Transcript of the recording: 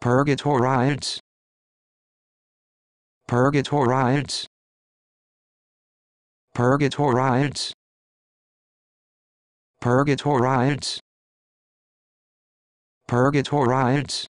Purgatorides. Purgatorides. Purgatorides. Purgatorides. Purgatorides.